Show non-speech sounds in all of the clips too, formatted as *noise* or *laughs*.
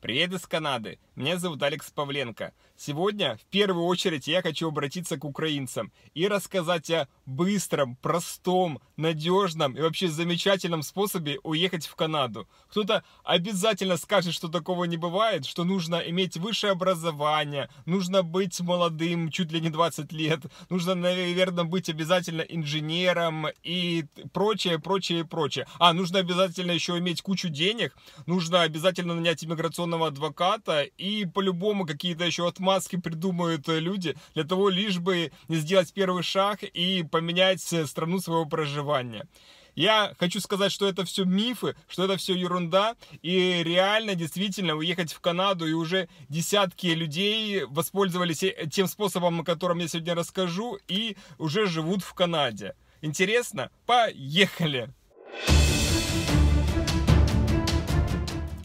Привет из Канады. Меня зовут Алекс Павленко. Сегодня в первую очередь я хочу обратиться к украинцам и рассказать о быстром, простом, надежном и вообще замечательном способе уехать в Канаду. Кто-то обязательно скажет, что такого не бывает, что нужно иметь высшее образование, нужно быть молодым, чуть ли не 20 лет, нужно, наверное, быть обязательно инженером и прочее, прочее, прочее. А, нужно обязательно еще иметь кучу денег, нужно обязательно нанять иммиграционный главного адвоката, и по-любому какие-то еще отмазки придумают э, люди для того, лишь бы не сделать первый шаг и поменять э, страну своего проживания. Я хочу сказать, что это все мифы, что это все ерунда, и реально, действительно, уехать в Канаду, и уже десятки людей воспользовались э, тем способом, о котором я сегодня расскажу, и уже живут в Канаде. Интересно? Поехали! Поехали!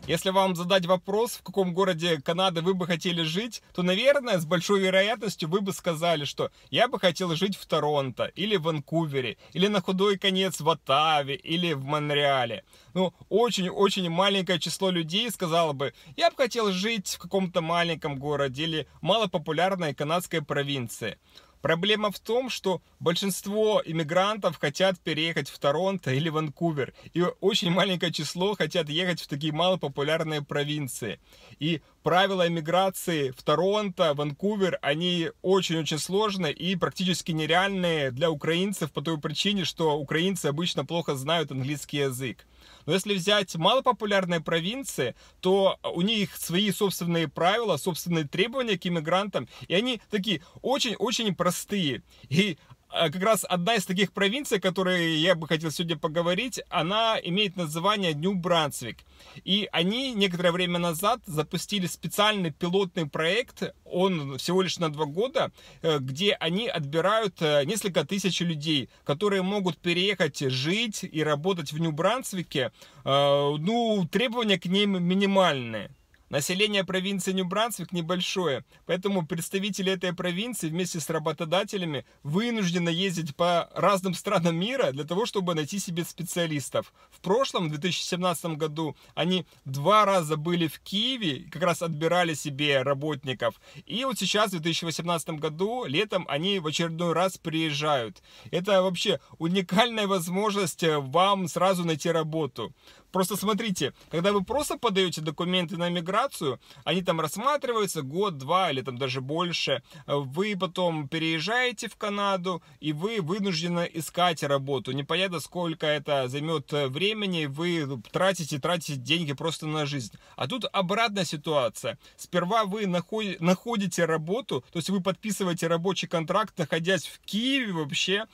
Если вам задать вопрос, в каком городе Канады вы бы хотели жить, то, наверное, с большой вероятностью вы бы сказали, что я бы хотел жить в Торонто, или в Ванкувере, или на худой конец в Оттаве, или в Монреале. Ну, очень-очень маленькое число людей сказало бы, я бы хотел жить в каком-то маленьком городе или малопопулярной канадской провинции. Проблема в том, что большинство иммигрантов хотят переехать в Торонто или Ванкувер, и очень маленькое число хотят ехать в такие малопопулярные провинции. И правила иммиграции в Торонто, Ванкувер, они очень-очень сложны и практически нереальные для украинцев по той причине, что украинцы обычно плохо знают английский язык. Но если взять малопопулярные провинции, то у них свои собственные правила, собственные требования к иммигрантам, и они такие очень-очень простые. И Э, как раз одна из таких провинций, о которой я бы хотел сегодня поговорить, она имеет название Нью-Брансвик. И они некоторое время назад запустили специальный пилотный проект, он всего лишь на два года, э, где они отбирают э, несколько тысяч людей, которые могут переехать жить и работать в Нью-Брансвике. Ну, требования к ним минимальные. Население провинции Нью-Брансвик небольшое, поэтому представители этой провинции вместе с работодателями вынуждены ездить по разным странам мира для того, чтобы найти себе специалистов. В прошлом, в 2017 году, они два раза были в Киеве, как раз отбирали себе работников. И вот сейчас, в 2018 году, летом, они в очередной раз приезжают. Это вообще уникальная возможность э, вам сразу найти работу. Просто смотрите, когда вы просто подаете документы на миграцию, они там рассматриваются год, два или там даже больше. Вы потом переезжаете в Канаду, и вы вынуждены искать работу. Непонятно, сколько это займет э, времени, вы тратите, тратите деньги просто на жизнь. А тут обратная ситуация. Сперва вы находите работу, то есть вы подписываете рабочий контракт, находясь в Киеве вообще,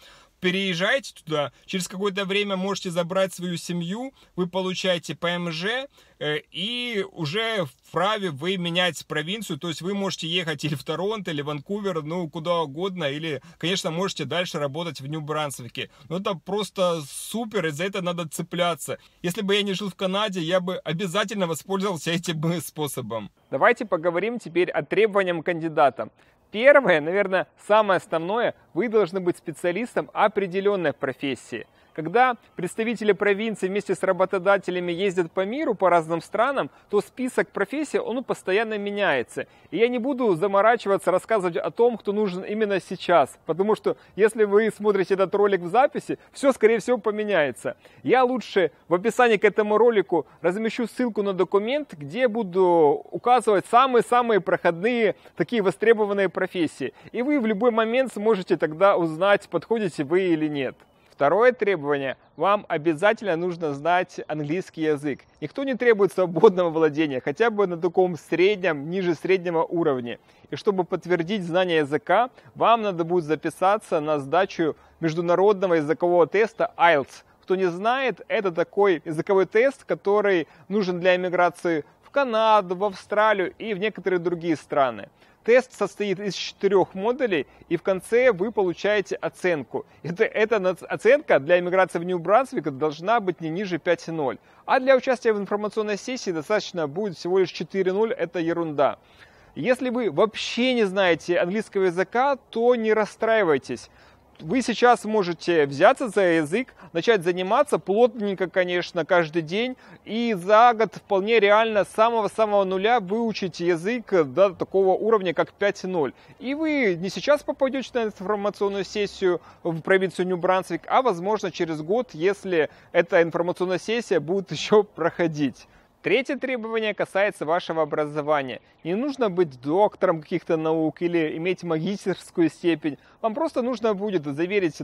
переезжаете туда, через какое-то время можете забрать свою семью, вы получаете ПМЖ, э, и уже вправе вы менять провинцию, то есть вы можете ехать или в Торонто, или в Ванкувер, ну, куда угодно, или, конечно, можете дальше работать в Нью-Брансовике. Но ну, это просто супер, и за это надо цепляться. Если бы я не жил в Канаде, я бы обязательно воспользовался этим способом. Давайте поговорим теперь о требованиях кандидата. Первое, наверное, самое основное, вы должны быть специалистом определенной профессии – когда представители провинции вместе с работодателями ездят по миру, по разным странам, то список профессий, он ну, постоянно меняется. И я не буду заморачиваться, рассказывать о том, кто нужен именно сейчас. Потому что если вы смотрите этот ролик в записи, все, скорее всего, поменяется. Я лучше в описании к этому ролику размещу ссылку на документ, где буду указывать самые-самые проходные, такие востребованные профессии. И вы в любой момент сможете тогда узнать, подходите вы или нет. Второе требование – вам обязательно нужно знать английский язык. Никто не требует свободного владения, хотя бы на таком среднем, ниже среднего уровне. И чтобы подтвердить знание языка, вам надо будет записаться на сдачу международного языкового теста IELTS. Кто не знает, это такой языковой тест, который нужен для иммиграции в Канаду, в Австралию и в некоторые другие страны. Тест состоит из четырех модулей, и в конце вы получаете оценку. Это, эта оценка для иммиграции в Нью-Брансвик должна быть не ниже 5.0. А для участия в информационной сессии достаточно будет всего лишь 4.0, это ерунда. Если вы вообще не знаете английского языка, то не расстраивайтесь вы сейчас можете взяться за язык, начать заниматься плотненько, конечно, каждый день, и за год вполне реально с самого-самого нуля выучить язык до такого уровня, как 5.0. И вы не сейчас попадете на информационную сессию в провинцию Нью-Брансвик, а, возможно, через год, если эта информационная сессия будет *laughs* еще проходить. Третье требование касается вашего образования. Не нужно быть доктором каких-то наук или иметь магистерскую степень. Вам просто нужно будет заверить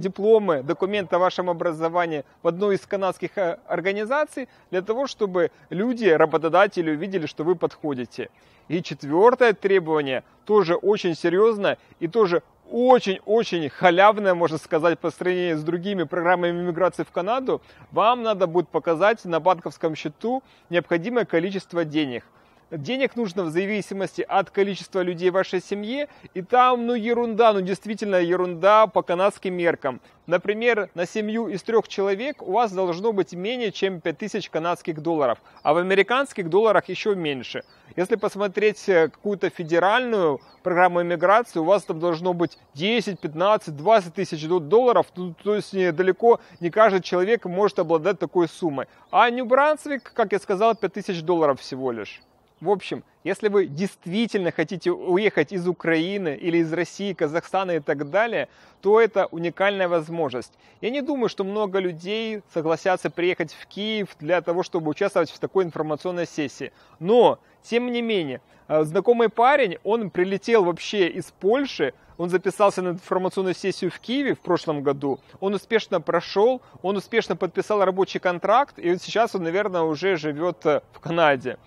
дипломы, документы о вашем образовании в одной из канадских э, организаций для того, чтобы люди, работодатели увидели, что вы подходите. И четвертое требование тоже очень серьезно и тоже очень-очень халявное, можно сказать, по сравнению с другими программами иммиграции в Канаду, вам надо будет показать на банковском счету необходимое количество денег – Денег нужно в зависимости от количества людей в вашей семье. И там, ну, ерунда, ну, действительно ерунда по канадским меркам. Например, на семью из трех человек у вас должно быть менее чем 5000 канадских долларов, а в американских долларах еще меньше. Если посмотреть э, какую-то федеральную программу иммиграции, у вас там должно быть 10, 15, 20 тысяч долларов, ну, то есть э, далеко не каждый человек может обладать такой суммой. А Нью-Брансвик, как я сказал, 5000 долларов всего лишь. В общем, если вы действительно хотите уехать из Украины или из России, Казахстана и так далее, то это уникальная возможность. Я не думаю, что много людей согласятся приехать в Киев для того, чтобы участвовать в такой информационной сессии. Но, тем не менее, э, знакомый парень, он прилетел вообще из Польши, он записался на информационную сессию в Киеве в прошлом году, он успешно прошел, он успешно подписал рабочий контракт, и сейчас он, наверное, уже живет э, в Канаде.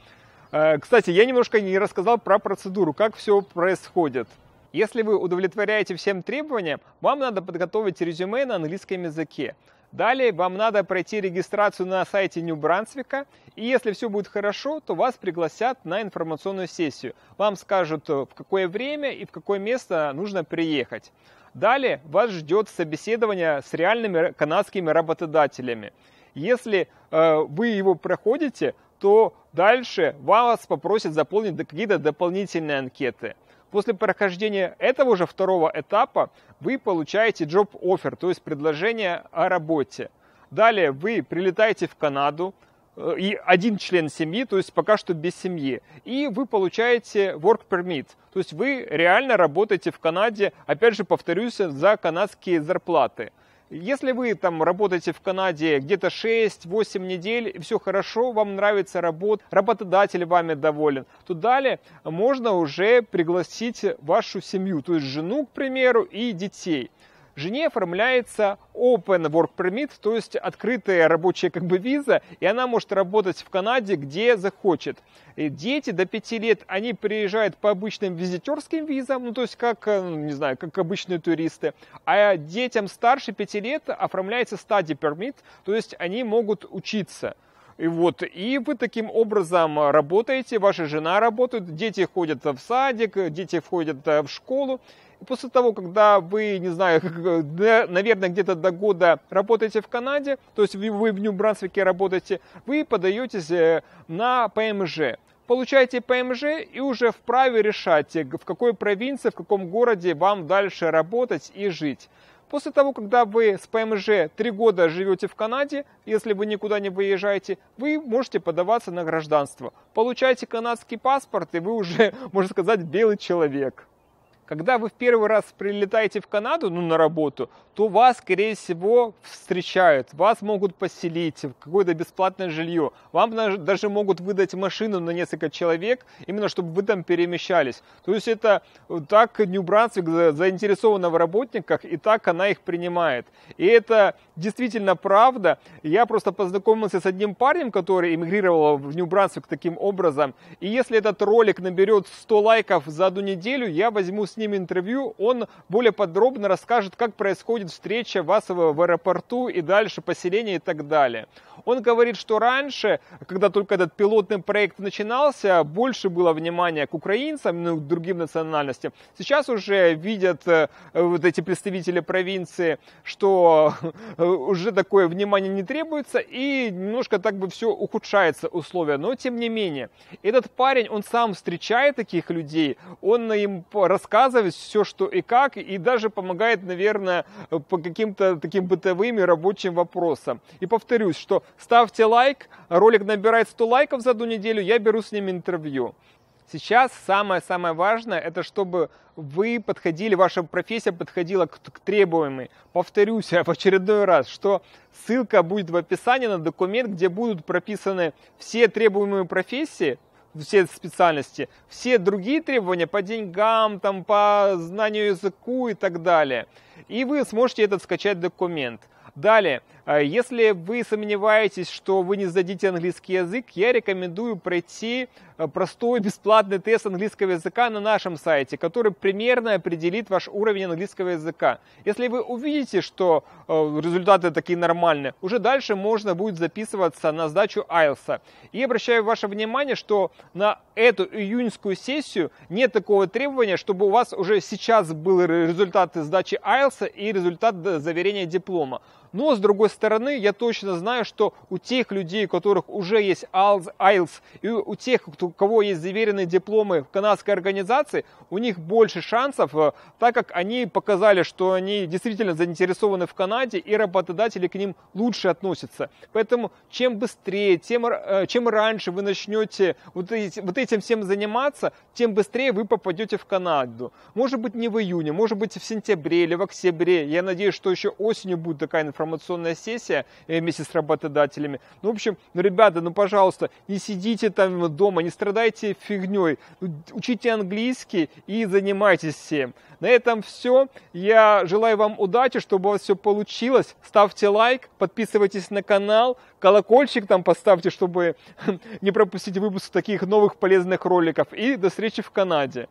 Э, кстати, я немножко не рассказал про процедуру, как все происходит. Если вы удовлетворяете всем требованиям, вам надо подготовить резюме на английском языке. Далее вам надо пройти регистрацию на сайте Нью-Брансвика, и если все будет хорошо, то вас пригласят на информационную сессию. Вам скажут, э, в какое время и в какое место нужно приехать. Далее вас ждет собеседование с реальными канадскими работодателями. Если э, вы его проходите, то дальше вас попросят заполнить какие-то дополнительные анкеты. После прохождения этого уже второго этапа вы получаете job offer, то есть предложение о работе. Далее вы прилетаете в Канаду, э, и один член семьи, то есть пока что без семьи, и вы получаете work permit, то есть вы реально работаете в Канаде, опять же повторюсь, за канадские зарплаты. Если вы там работаете в Канаде где-то 6-8 недель, все хорошо, вам нравится работа, работодатель вами доволен, то далее можно уже пригласить вашу семью, то есть жену, к примеру, и детей жене оформляется open work permit, то есть открытая рабочая как бы виза, и она может работать в Канаде где захочет. И дети до 5 лет, они приезжают по обычным визитерским визам, ну то есть как, э, ну, не знаю, как обычные туристы, а детям старше 5 лет оформляется study permit, то есть они могут учиться. И вот, и вы таким образом работаете, ваша жена работает, дети ходят в садик, дети входят э, в школу, и после того, когда вы, не знаю, *laughs* наверное, где-то до года работаете в Канаде, то есть вы в Нью-Брансвике работаете, вы подаетесь э, на ПМЖ получаете ПМЖ и уже вправе решать, э, в какой провинции, в каком городе вам дальше работать и жить. После того, когда вы с ПМЖ три года живете в Канаде, если вы никуда не выезжаете, вы можете подаваться на гражданство. Получаете канадский паспорт, и вы уже, *laughs* можно сказать, белый человек. Когда вы в первый раз прилетаете в Канаду, ну, на работу, то вас, скорее всего, встречают, вас могут поселить в какое-то бесплатное жилье, вам даже могут выдать машину на несколько человек, именно чтобы вы там перемещались. То есть это э, так Нью-Брансвик заинтересована в работниках, и так она их принимает. И это действительно правда. Я просто познакомился с одним парнем, который эмигрировал в Нью-Брансвик таким образом, и если этот ролик наберет 100 лайков за одну неделю, я возьму с с ним интервью, он более подробно расскажет, как происходит встреча вас в аэропорту и дальше поселение и так далее. Он говорит, что раньше, когда только этот пилотный проект начинался, больше было внимания к украинцам, ну, к другим национальностям. Сейчас уже видят э, вот эти представители провинции, что э, уже такое внимание не требуется, и немножко так бы все ухудшается условия. Но тем не менее, этот парень, он сам встречает таких людей, он им рассказывает, рассказывать все, что и как, и даже помогает, наверное, по каким-то таким бытовым и рабочим вопросам. И повторюсь, что ставьте лайк, ролик набирает 100 лайков за одну неделю, я беру с ним интервью. Сейчас самое-самое важное, это чтобы вы подходили, ваша профессия подходила к, к требуемой. Повторюсь я в очередной раз, что ссылка будет в описании на документ, где будут прописаны все требуемые профессии, все специальности. Все другие требования по деньгам, там, по знанию языку и так далее. И вы сможете этот скачать документ. Далее, а если вы сомневаетесь, что вы не сдадите английский язык, я рекомендую пройти э, простой бесплатный тест английского языка на нашем сайте, который примерно определит ваш уровень английского языка. Если вы увидите, что э, результаты такие нормальные, уже дальше можно будет записываться на сдачу IELTS. И обращаю ваше внимание, что на эту июньскую сессию нет такого требования, чтобы у вас уже сейчас были результаты сдачи IELTS и результат э, заверения диплома. Но, с другой стороны, я точно знаю, что у тех людей, у которых уже есть IELTS, и у тех, у кого есть заверенные дипломы в канадской организации, у них больше шансов, э, так как они показали, что они действительно заинтересованы в Канаде, и работодатели к ним лучше относятся. Поэтому чем быстрее, тем, э, чем раньше вы начнете вот, эти, вот этим всем заниматься, тем быстрее вы попадете в Канаду. Может быть, не в июне, может быть, в сентябре или в октябре. Я надеюсь, что еще осенью будет такая информация информационная сессия э, вместе с работодателями. Ну, в общем, ну, ребята, ну, пожалуйста, не сидите там дома, не страдайте фигней. Ну, учите английский и занимайтесь всем. На этом все. Я желаю вам удачи, чтобы у вас все получилось. Ставьте лайк, подписывайтесь на канал, колокольчик там поставьте, чтобы *laughs* не пропустить выпуск таких новых полезных роликов. И до встречи в Канаде.